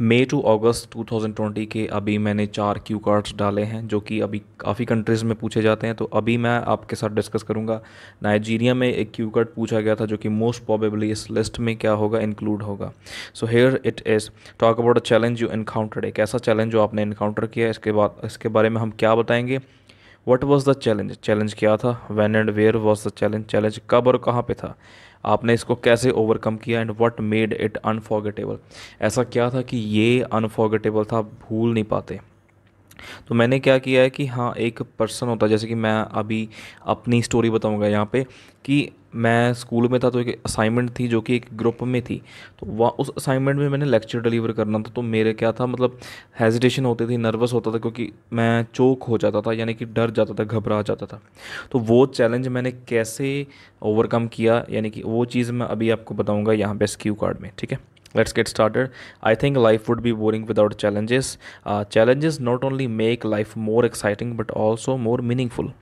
मई to अगस्त 2020 के अभी मैंने चार क्यू कार्ड्स डाले हैं जो कि अभी काफ़ी कंट्रीज़ में पूछे जाते हैं तो अभी मैं आपके साथ डिस्कस करूंगा नाइजीरिया में एक क्यू कार्ड पूछा गया था जो कि मोस्ट प्रॉबेबली इस लिस्ट में क्या होगा इंक्लूड होगा so here it is talk about a challenge you encountered एक ऐसा चैलेंज जो आपने इनकाउंटर किया इसके बाद इसके बारे में हम क्या बताएंगे what was the challenge challenge क्या था when and where was the challenge challenge कब और कहाँ पे था आपने इसको कैसे ओवरकम किया and what made it unforgettable ऐसा क्या था कि ये अनफॉर्गेटेबल था भूल नहीं पाते तो मैंने क्या किया है कि हाँ एक पर्सन होता है जैसे कि मैं अभी अपनी स्टोरी बताऊँगा यहाँ पे कि मैं स्कूल में था तो एक असाइनमेंट थी जो कि एक ग्रुप में थी तो वह उस असाइनमेंट में मैंने लेक्चर डिलीवर करना था तो मेरे क्या था मतलब हेजिटेशन होती थी नर्वस होता था क्योंकि मैं चोक हो जाता था यानी कि डर जाता था घबरा जाता था तो वो चैलेंज मैंने कैसे ओवरकम किया यानी कि वो चीज़ मैं अभी आपको बताऊँगा यहाँ पे स्क्यू कार्ड में ठीक है let's get started i think life would be boring without challenges uh, challenges not only make life more exciting but also more meaningful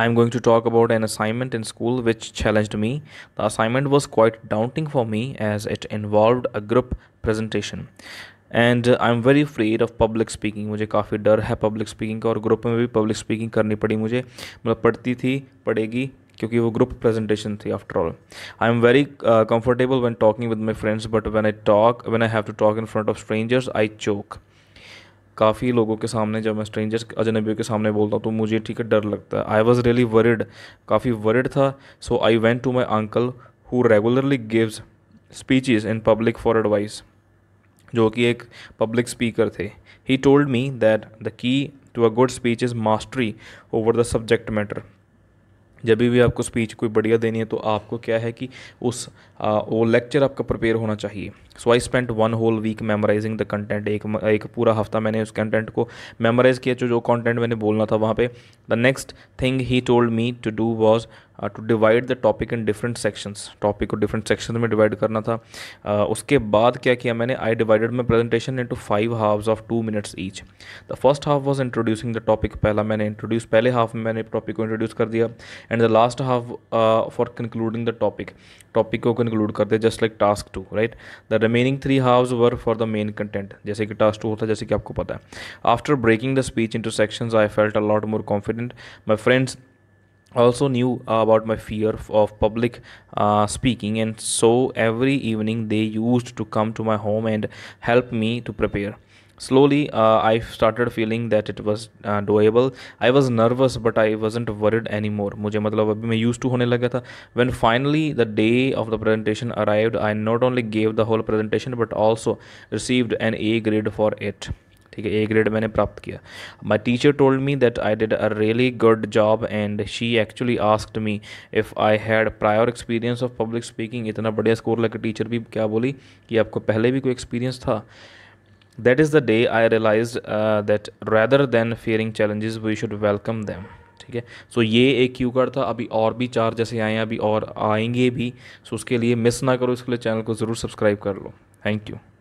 I am going to talk about an assignment in school which challenged me. The assignment was quite daunting for me as it involved a group presentation. And I am very afraid of public speaking मुझे काफ़ी डर है public speaking का और group में भी public speaking करनी पड़ी मुझे मतलब पढ़ती थी पड़ेगी क्योंकि वो ग्रुप प्रेजेंटेशन थी after all I am very comfortable when talking with my friends but when I talk when I have to talk in front of strangers I choke काफ़ी लोगों के सामने जब मैं स्ट्रेंजर्स अजनबियों के सामने बोलता हूँ तो मुझे ठीक है डर लगता है आई वॉज रियली वरिड काफ़ी वरिड था so I went to my uncle who regularly gives speeches in public for advice जो कि एक पब्लिक स्पीकर थे he told me that the key to a good speech is mastery over the subject matter जब भी आपको speech कोई बढ़िया देनी है तो आपको क्या है कि उस आ, वो लेक्चर आपका प्रिपेयर होना चाहिए so I spent one whole week memorising the content एक एक पूरा हफ्ता मैंने उस कंटेंट को मेमोराइज़ किया जो जो कंटेंट मैंने बोलना था वहाँ पे the next thing he told me to do was to divide the topic in different sections topic को डिफरेंट सेक्शंस में डिवाइड करना था uh, उसके बाद क्या किया मैंने I divided my presentation into five halves of two minutes each the first half was introducing the topic पहला मैंने इंट्रोड्यूस पहले हाफ में मैंने टॉपिक को इंट्रोड्यूस कर दिया and the last half for concluding the topic topic को conclude कर दिया just like task to write the remaining three halves were for the main content जैसे कि टास्क टू होता है जैसे कि आपको पता है after breaking the speech into sections I felt a lot more confident my friends also knew about my fear of public uh, speaking and so every evening they used to come to my home and help me to prepare slowly uh, i started feeling that it was uh, doable i was nervous but i wasn't worried anymore mujhe matlab abhi main used to hone laga tha when finally the day of the presentation arrived i not only gave the whole presentation but also received an a grade for it ठीक है A grade मैंने प्राप्त किया my teacher told me that I did a really good job and she actually asked me if I had prior experience of public speaking इतना बढ़िया score लगा teacher भी क्या बोली कि आपको पहले भी कोई एक्सपीरियंस था that is the day I realise that rather than fearing challenges we should welcome them ठीक है सो ये एक क्यू कार्ड था अभी और भी चार जैसे आए हैं अभी और आएंगे भी सो उसके लिए मिस ना करो इसके लिए चैनल को ज़रूर सब्सक्राइब कर लो थैंक यू